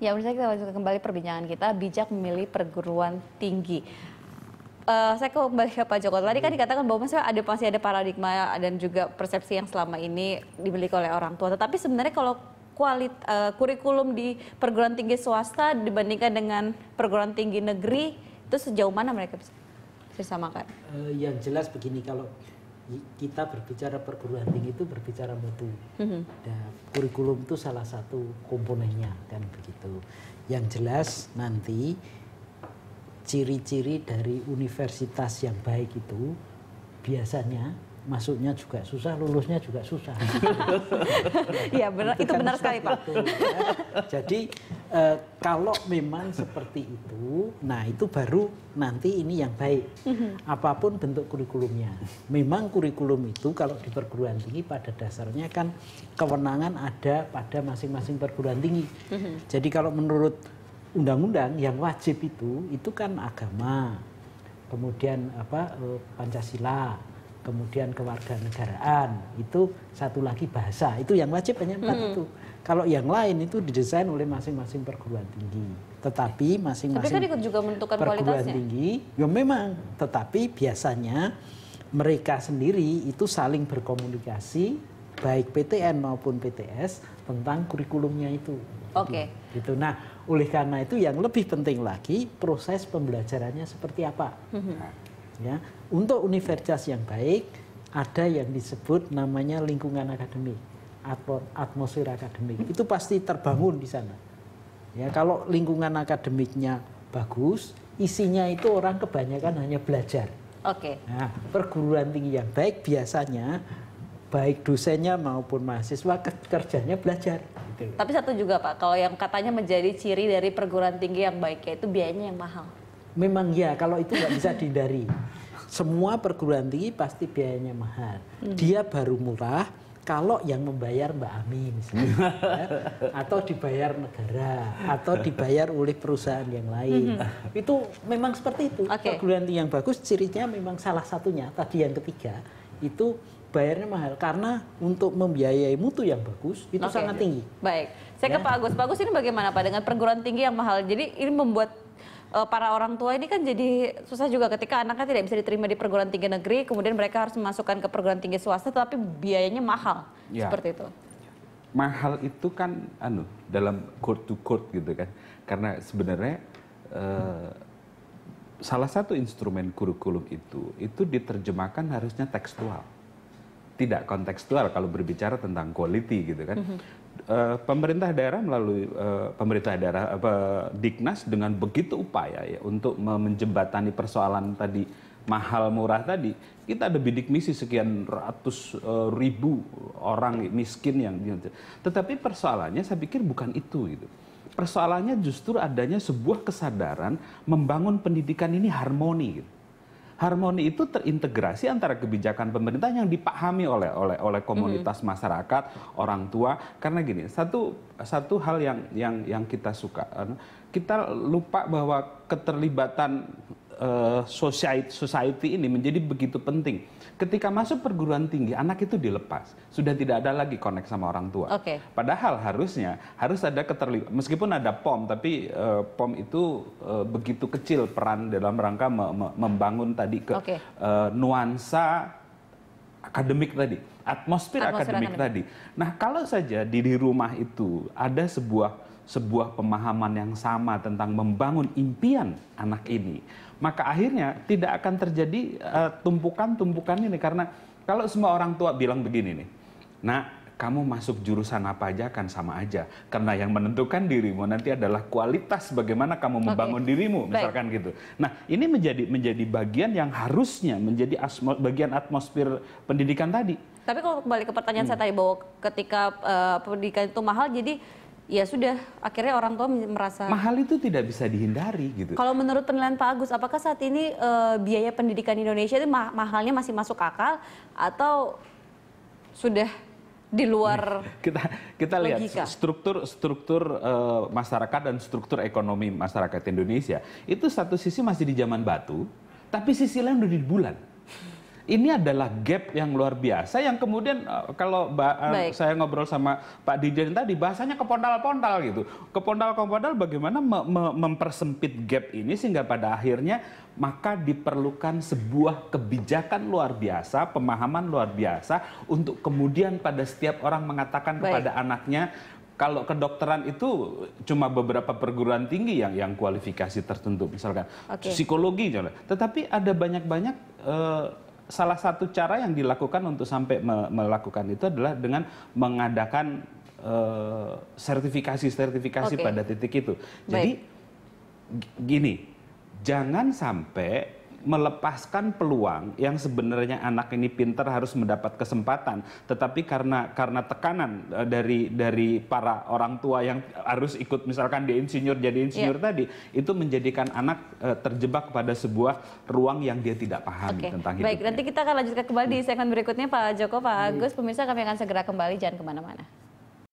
Ya, misalnya kita lanjutkan kembali perbincangan kita, bijak memilih perguruan tinggi. Uh, saya kembali ke Pak Joko. Tadi kan hmm. dikatakan bahwa masih ada masih ada paradigma dan juga persepsi yang selama ini dimiliki oleh orang tua. Tetapi sebenarnya kalau kualit uh, kurikulum di perguruan tinggi swasta dibandingkan dengan perguruan tinggi negeri itu sejauh mana mereka bisa disamakan? Uh, eh, yang jelas begini kalau kita berbicara perguruan tinggi itu berbicara mutu. mm kurikulum itu salah satu komponennya kan begitu. Yang jelas nanti ciri-ciri dari universitas yang baik itu biasanya masuknya juga susah, lulusnya juga susah. Iya benar, itu, kan benar sekali Pak. Itu, ya. Jadi e, kalau memang seperti itu, nah itu baru nanti ini yang baik. Mhm. Apapun bentuk kurikulumnya, memang kurikulum itu kalau di perguruan tinggi pada dasarnya kan kewenangan ada pada masing-masing perguruan tinggi. Mhm. Jadi kalau menurut undang-undang yang wajib itu, itu kan agama, kemudian apa eh, Pancasila kemudian kewarganegaraan itu satu lagi bahasa itu yang wajib hanya empat hmm. itu kalau yang lain itu didesain oleh masing-masing perguruan tinggi tetapi masing-masing kan juga menentukan perguruan kualitasnya. tinggi ya memang tetapi biasanya mereka sendiri itu saling berkomunikasi baik PTN maupun PTS tentang kurikulumnya itu oke okay. gitu nah oleh karena itu yang lebih penting lagi proses pembelajarannya seperti apa hmm. ya untuk universitas yang baik ada yang disebut namanya lingkungan akademik, atau atmosfer akademik. Itu pasti terbangun di sana. Ya, kalau lingkungan akademiknya bagus, isinya itu orang kebanyakan hanya belajar. Oke. Okay. Nah, perguruan tinggi yang baik biasanya baik dosennya maupun mahasiswa kerjanya belajar. Gitu. Tapi satu juga Pak, kalau yang katanya menjadi ciri dari perguruan tinggi yang baik yaitu biayanya yang mahal. Memang ya, kalau itu nggak bisa dihindari. Semua perguruan tinggi pasti biayanya mahal. Hmm. Dia baru murah kalau yang membayar Mbak Ami misalnya, ya, atau dibayar negara, atau dibayar oleh perusahaan yang lain. hmm Itu memang seperti itu. Okay. Perguruan tinggi yang bagus cirinya memang salah satunya tadi yang ketiga itu bayarnya mahal karena untuk membiayai mutu yang bagus itu okay. sangat tinggi. Baik, saya ya. ke Pak Agus. Pak Agus ini bagaimana Pak dengan perguruan tinggi yang mahal? Jadi ini membuat Eh, para orang tua ini kan jadi susah juga ketika anaknya tidak bisa diterima di perguruan tinggi negeri, kemudian mereka harus memasukkan ke perguruan tinggi swasta, tapi biayanya mahal ya. seperti itu. Mahal itu kan, anu, dalam court to court gitu kan, karena sebenarnya uh, salah satu instrumen kurikulum itu itu diterjemahkan harusnya tekstual tidak kontekstual kalau berbicara tentang quality gitu kan. -hmm. Eh, pemerintah daerah melalui uh, pemerintah daerah uh, Diknas dengan begitu upaya ya untuk menjembatani persoalan tadi mahal murah tadi kita ada bidik misi sekian ratus uh, ribu orang miskin yang tetapi persoalannya saya pikir bukan itu gitu persoalannya justru adanya sebuah kesadaran membangun pendidikan ini harmoni gitu harmoni itu terintegrasi antara kebijakan pemerintah yang dipahami oleh oleh oleh komunitas masyarakat, orang tua. Karena gini, satu satu hal yang yang yang kita suka, eh, kita lupa bahwa keterlibatan Eh, society, society ini menjadi begitu penting. Ketika masuk perguruan tinggi, anak itu dilepas, sudah tidak ada lagi connect sama orang tua. Okay. Padahal harusnya harus ada keterlibatan. Meskipun ada POM, tapi uh, POM itu uh, begitu kecil peran dalam rangka me me membangun tadi ke okay. uh, nuansa akademik tadi, atmosfer, atmosfer akademik, akademik tadi. Nah, kalau saja di, di rumah itu ada sebuah sebuah pemahaman yang sama tentang membangun impian anak ini, maka akhirnya tidak akan terjadi tumpukan eh, tumpukan-tumpukan ini karena kalau semua orang tua bilang begini nih, nah kamu masuk jurusan apa aja kan sama aja karena yang menentukan dirimu nanti adalah kualitas bagaimana kamu membangun okay. dirimu misalkan Baik. gitu. Nah, ini menjadi menjadi bagian yang harusnya menjadi asmo, bagian atmosfer pendidikan tadi. Tapi kalau kembali ke pertanyaan hmm. saya tadi bahwa ketika uh, pendidikan itu mahal jadi ya sudah akhirnya orang tua merasa mahal itu tidak bisa dihindari gitu. Kalau menurut penilaian Pak Agus, apakah saat ini e, biaya pendidikan Indonesia itu ma mahalnya masih masuk akal atau sudah di luar kita kita logika. lihat struktur struktur e, masyarakat dan struktur ekonomi masyarakat Indonesia itu satu sisi masih di zaman batu, tapi sisi lain udah di bulan ini adalah gap yang luar biasa yang kemudian eh, kalau eh, saya ngobrol sama Pak Dijen tadi bahasanya kepondal-pondal gitu. Kepondal-kepondal bagaimana me me mempersempit gap ini sehingga pada akhirnya maka diperlukan sebuah kebijakan luar biasa, pemahaman luar biasa untuk kemudian pada setiap orang mengatakan Baik. kepada anaknya kalau kedokteran itu cuma beberapa perguruan tinggi yang yang kualifikasi tertentu misalkan okay. psikologi tetapi ada banyak-banyak eh, salah satu cara yang dilakukan untuk sampai melakukan itu adalah dengan mengadakan eh, sertifikasi-sertifikasi uh, okay. pada titik itu. Jadi Baik. gini, jangan sampai melepaskan peluang yang sebenarnya anak ini pinter harus mendapat kesempatan tetapi karena karena tekanan eh, dari dari para orang tua yang harus ikut misalkan di insinyur jadi iya. insinyur yeah. tadi itu menjadikan anak eh, terjebak pada sebuah ruang yang dia tidak pahami okay. tentang itu. Baik, nanti kita akan lanjutkan kembali di segmen berikutnya Pak Joko, Pak hmm. Agus, pemirsa kami akan segera kembali jangan kemana-mana.